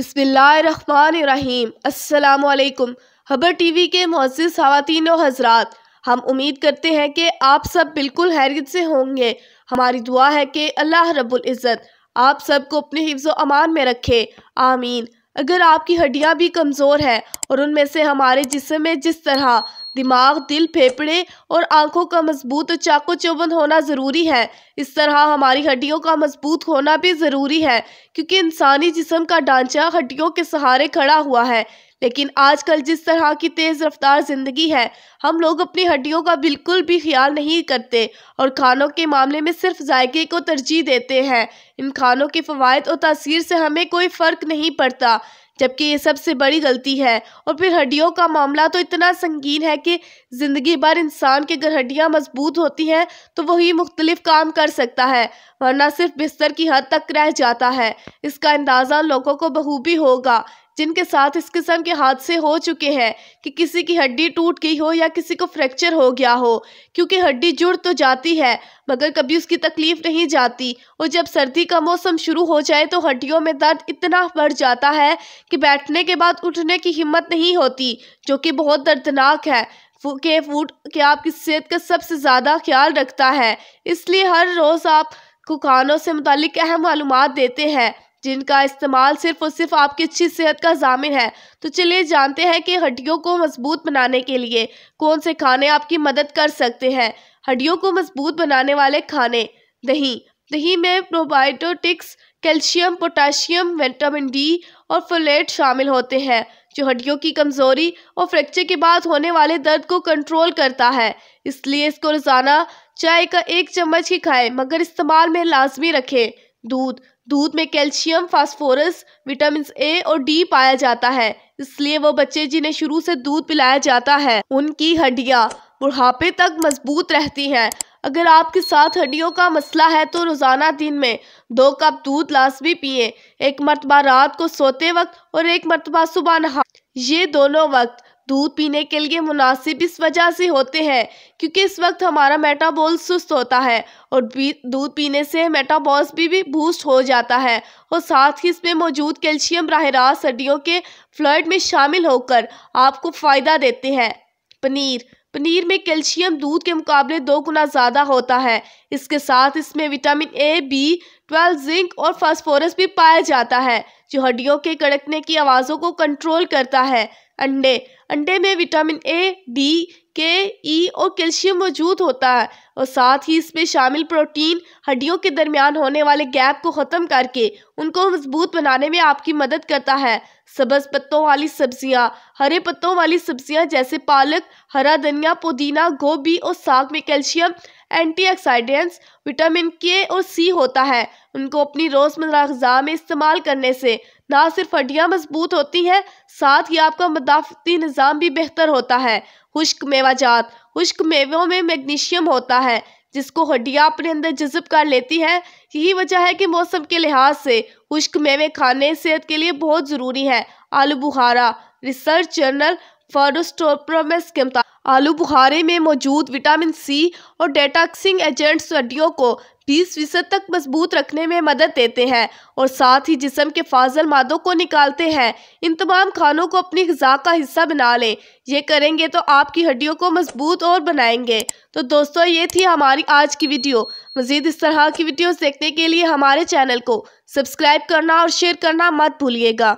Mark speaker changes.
Speaker 1: बसमीम अल्लाम हबर टीवी के मोज़ खातिन हजरात हम उम्मीद करते हैं कि आप सब बिल्कुल हैरियत से होंगे हमारी दुआ है कि अल्लाह रबुल्ज़त आप सबको अपने हिफ्ज़ अमान में रखे आमीन अगर आपकी हड्डियाँ भी कमज़ोर हैं और उनमें से हमारे जिसम में जिस तरह दिमाग दिल फेफड़े और आंखों का मजबूत चाको चौबंद होना ज़रूरी है इस तरह हमारी हड्डियों का मजबूत होना भी ज़रूरी है क्योंकि इंसानी जिसम का ढांचा हड्डियों के सहारे खड़ा हुआ है लेकिन आजकल जिस तरह की तेज़ रफ्तार ज़िंदगी है हम लोग अपनी हड्डियों का बिल्कुल भी ख्याल नहीं करते और खानों के मामले में सिर्फ जायके को तरजीह देते हैं इन खानों के फ़वाद और तासीर से हमें कोई फ़र्क नहीं पड़ता जबकि ये सबसे बड़ी गलती है और फिर हड्डियों का मामला तो इतना संगीन है कि ज़िंदगी भर इंसान के अगर हड्डियाँ मजबूत होती हैं तो वही मुख्तलिफ काम कर सकता है वरना सिर्फ बिस्तर की हद तक रह जाता है इसका अंदाज़ा लोगों को बखूबी होगा जिनके साथ इस किस्म के हादसे हो चुके हैं कि किसी की हड्डी टूट गई हो या किसी को फ्रैक्चर हो गया हो क्योंकि हड्डी जुड़ तो जाती है मगर कभी उसकी तकलीफ नहीं जाती और जब सर्दी का मौसम शुरू हो जाए तो हड्डियों में दर्द इतना बढ़ जाता है कि बैठने के बाद उठने की हिम्मत नहीं होती जो कि बहुत दर्दनाक है के फूड के आपकी सेहत का सबसे ज़्यादा ख्याल रखता है इसलिए हर रोज़ आप को कानों से मुतलिक अहम मालूम देते हैं जिनका इस्तेमाल सिर्फ और सिर्फ आपकी अच्छी सेहत का जामिन है तो चलिए जानते हैं कि हड्डियों को मजबूत बनाने के लिए कौन से खाने आपकी मदद कर सकते हैं हड्डियों को मजबूत बनाने वाले खाने दही दही में probiotics calcium potassium vitamin D और फोलेट शामिल होते हैं जो हड्डियों की कमज़ोरी और फ्रैक्चर के बाद होने वाले दर्द को कंट्रोल करता है इसलिए इसको रोज़ाना चाय का एक चम्मच ही खाएं मगर इस्तेमाल में लाजमी रखें दूध दूध में कैल्शियम फास्फोरस विटामिन ए और डी पाया जाता है इसलिए वो बच्चे जिन्हें शुरू से दूध पिलाया जाता है उनकी हड्डियाँ बुढ़ापे तक मजबूत रहती हैं अगर आपके साथ हड्डियों का मसला है तो रोज़ाना दिन में दो कप दूध लाजमी पिए एक मरतबा रात को सोते वक्त और एक मरतबा सुबह नहा ये दोनों वक्त दूध पीने के लिए मुनासिब इस वजह से होते हैं क्योंकि इस वक्त हमारा मेटाबॉल सुस्त होता है और दूध पीने से मेटाबॉल्स भी, भी बूस्ट हो जाता है और साथ ही इसमें मौजूद कैल्शियम बरह हड्डियों के फ्लड में शामिल होकर आपको फ़ायदा देते हैं पनीर पनीर में कैल्शियम दूध के मुकाबले दो गुना ज़्यादा होता है इसके साथ इसमें vitamin A B twelve zinc और फास्फोरस भी पाया जाता है जो हड्डियों के कड़कने की आवाज़ों को कंट्रोल करता है अंडे अंडे में विटामिन ए डी के ई और कैल्शियम मौजूद होता है और साथ ही इसमें शामिल प्रोटीन हड्डियों के दरमियान होने वाले गैप को ख़त्म करके उनको मजबूत बनाने में आपकी मदद करता है सब्ज पत्तों वाली सब्जियां हरे पत्तों वाली सब्जियां जैसे पालक हरा धनिया पुदीना गोभी और साग में कैल्शियम एंटीऑक्सीडेंट्स विटामिन के और सी होता है उनको अपनी रोज़मर्रा गज़ा में इस्तेमाल करने से ना सिर्फ हड्डियाँ मजबूत होती हैं साथ ही आपका मदाफती निज़ाम भी बेहतर होता है खुश्क मेवाजात खुश्क मेवों में मैग्नीशियम होता है जिसको हड्डियाँ अपने अंदर जज्ब कर लेती हैं यही वजह है कि मौसम के लिहाज से खुश्क मेवे खाने सेहत के लिए बहुत ज़रूरी है आलू बुखारा रिसर्च जर्नल फारोस्टोप्रोमस के मुताबिक आलू बुखारे में मौजूद विटामिन सी और डेटाक्सिंग एजेंट्स हड्डियों को 20 फीसद तक मजबूत रखने में मदद देते हैं और साथ ही जिसम के फाजल मादों को निकालते हैं इन तमाम खानों को अपनी गजा का हिस्सा बना लें ये करेंगे तो आपकी हड्डियों को मजबूत और बनाएंगे तो दोस्तों ये थी हमारी आज की वीडियो मज़ीद इस तरह की वीडियोस देखने के लिए हमारे चैनल को सब्सक्राइब करना और शेयर करना मत भूलिएगा